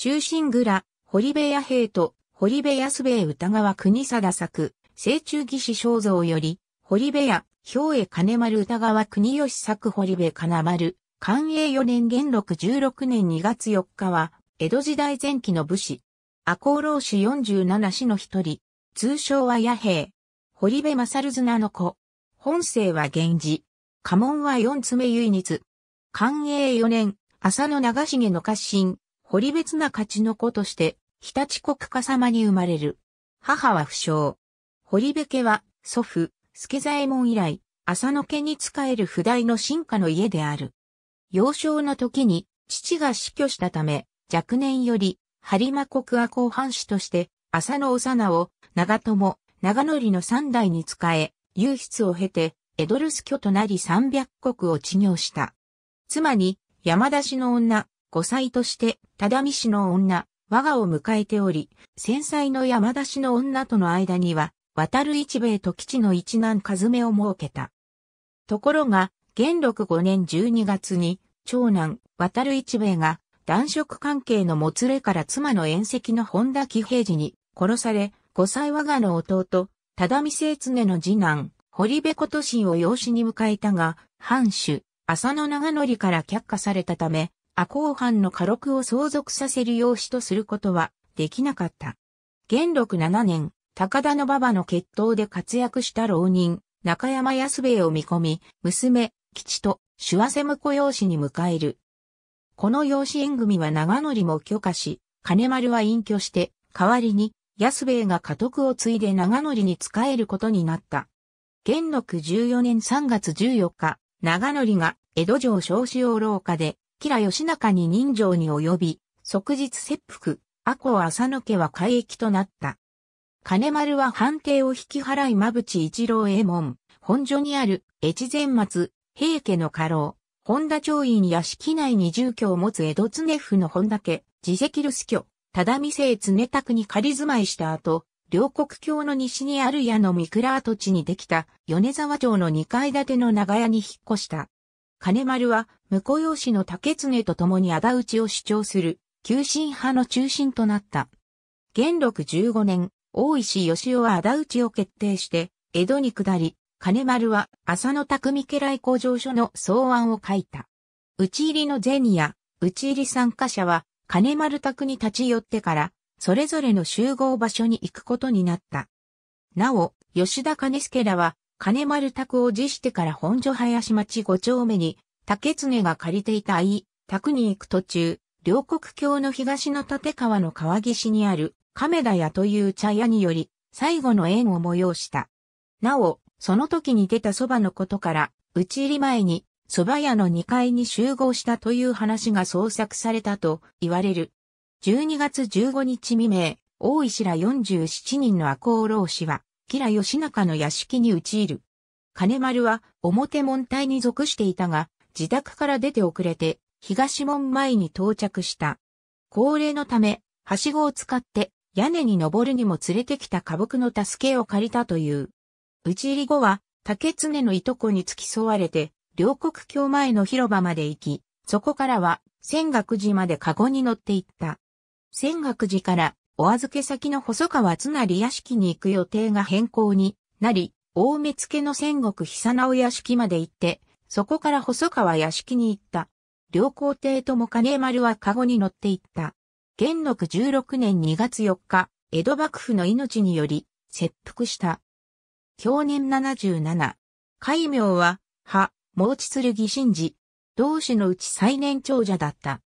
中心蔵、堀部屋兵と、堀部安兵衛歌川国貞作、清中義士肖像より、堀部屋、兵衛金丸歌川国吉作堀部金丸、寛永4年元禄16年2月4日は、江戸時代前期の武士。赤穂浪士47氏の一人、通称は野兵。堀部勝綱の子。本姓は源氏。家紋は四爪唯日。寛永4年、浅野長重の家臣、堀別な勝ちの子として、日立国家様に生まれる。母は不詳。堀部家は、祖父、助左衛門以来、浅野家に仕える不代の進化の家である。幼少の時に、父が死去したため、若年より、播磨国阿公藩主として、浅野幼を、長友、長則の三代に仕え、優筆を経て、江戸留守居となり三百国を治業した。妻に、山出しの女、五歳として、只見氏の女、我がを迎えており、戦災の山田氏の女との間には、渡る一兵衛と吉の一男和目を設けた。ところが、元禄五年十二月に、長男、渡る一兵衛が、男色関係のもつれから妻の縁石の本田喜平次に殺され、五歳我がの弟、只見清常の次男、堀部琴心を養子に迎えたが、藩主、浅野長則から却下されたため、阿公藩の家禄を相続させる養子とすることはできなかった。元禄七年、高田の馬場の決闘で活躍した老人、中山安兵衛を見込み、娘、吉と手話せ婿養子に迎える。この養子縁組は長則も許可し、金丸は隠居して、代わりに安兵衛が家督を継いで長則に仕えることになった。元禄14年3月14日、長則が江戸城昇子用廊下で吉良義仲に人情に及び、即日切腹、阿子浅野家は海域となった。金丸は判定を引き払い馬淵一郎衛門、本所にある越前松、平家の家老、本田町院や敷内に住居を持つ江戸常府の本田家、自責留守居、只見生常宅に仮住まいした後、両国境の西にある矢の三倉跡地にできた米沢町の二階建ての長屋に引っ越した。金丸は婿養子の竹常と共に仇討ちを主張する、急進派の中心となった。元禄15年、大石義雄は仇討ちを決定して、江戸に下り、金丸は浅野匠家来工場所の草案を書いた。討ち入りの銭や、討ち入り参加者は、金丸宅に立ち寄ってから、それぞれの集合場所に行くことになった。なお、吉田金助らは、金丸宅を辞してから本所林町5丁目に竹常が借りていた愛、宅に行く途中、両国橋の東の立川の川岸にある亀田屋という茶屋により、最後の縁を催した。なお、その時に出た蕎麦のことから、打ち入り前に蕎麦屋の2階に集合したという話が創作されたと言われる。12月15日未明、大石ら47人の赤穂浪士は、吉良義仲の屋敷に打ち入る。金丸は表門隊に属していたが、自宅から出て遅れて、東門前に到着した。高齢のため、はしごを使って屋根に登るにも連れてきた家伎の助けを借りたという。打ち入り後は、竹常のいとこに付き添われて、両国境前の広場まで行き、そこからは、仙岳寺までカゴに乗って行った。仙岳寺から、お預け先の細川綱なり屋敷に行く予定が変更になり、大目付の仙国久直屋敷まで行って、そこから細川屋敷に行った。両皇帝とも金丸はカゴに乗って行った。元禄16年2月4日、江戸幕府の命により、切腹した。去年77。戒名は、ち毛地剣神事。同志のうち最年長者だった。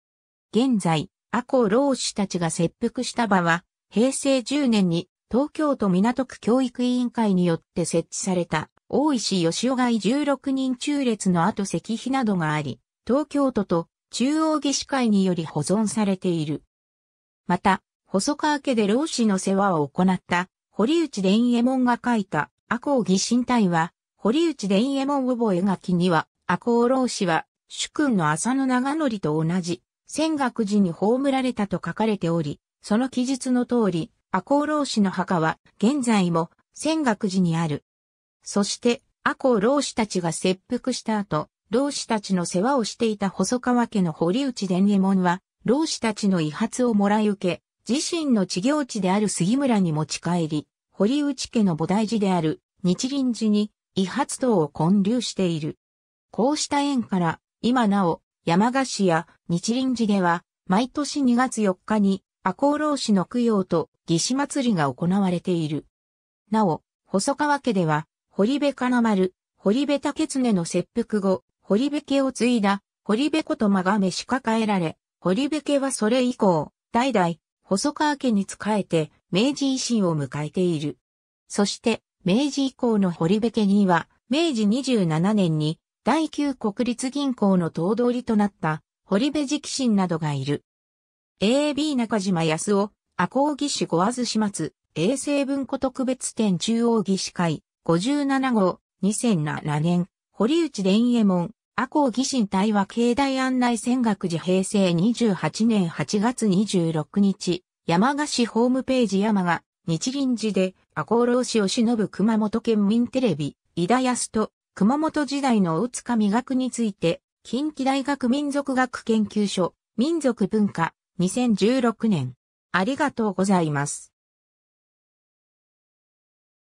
現在、阿古老子たちが切腹した場は、平成10年に東京都港区教育委員会によって設置された。大石義雄外16人中列の後石碑などがあり、東京都と中央下司会により保存されている。また、細川家で老子の世話を行った堀内伝右衛門が書いた赤穂義神体は、堀内伝右衛門覚書には、赤穂老子は、主君の浅野長則と同じ、仙岳寺に葬られたと書かれており、その記述の通り、赤穂老子の墓は、現在も仙岳寺にあるそして、阿公老子たちが切腹した後、老子たちの世話をしていた細川家の堀内伝右衛門は、老子たちの遺髪をもらい受け、自身の治療地である杉村に持ち帰り、堀内家の菩提寺である日輪寺に遺髪等を建立している。こうした縁から、今なお、山賀市や日輪寺では、毎年2月4日に、阿公老子の供養と義士祭りが行われている。なお、細川家では、堀部金丸、堀部竹常の切腹後、堀部家を継いだ、堀部ことまがめし抱えられ、堀部家はそれ以降、代々、細川家に仕えて、明治維新を迎えている。そして、明治以降の堀部家には、明治27年に、第9国立銀行の頭取となった、堀部直進などがいる。AB 中島康夫、赤尾義士安始末、衛生文庫特別展中央義士会、57号、2007年、堀内伝右衛門、阿公義神対は境内案内戦学寺平成28年8月26日、山賀市ホームページ山賀、日銀寺で、阿公老師を忍ぶ熊本県民テレビ、井田康と、熊本時代の大塚美学について、近畿大学民族学研究所、民族文化、2016年。ありがとうございます。